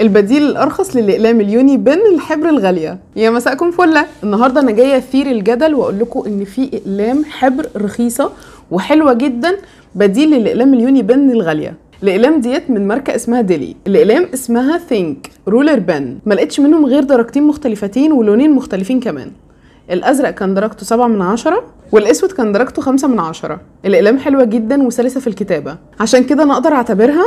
البديل الارخص للاقلام اليوني بين الحبر الغاليه يا مساءكم فله النهارده انا جايه اثير الجدل واقول لكم ان في اقلام حبر رخيصه وحلوه جدا بديل للاقلام اليوني بين الغاليه الاقلام ديت من ماركه اسمها ديلي الاقلام اسمها ثينك رولر بن ما لقيتش منهم غير درجتين مختلفتين ولونين مختلفين كمان الازرق كان درجته 7 من 10 والاسود كان درجته 5 من 10 الاقلام حلوه جدا وسلسه في الكتابه عشان كده انا اقدر اعتبرها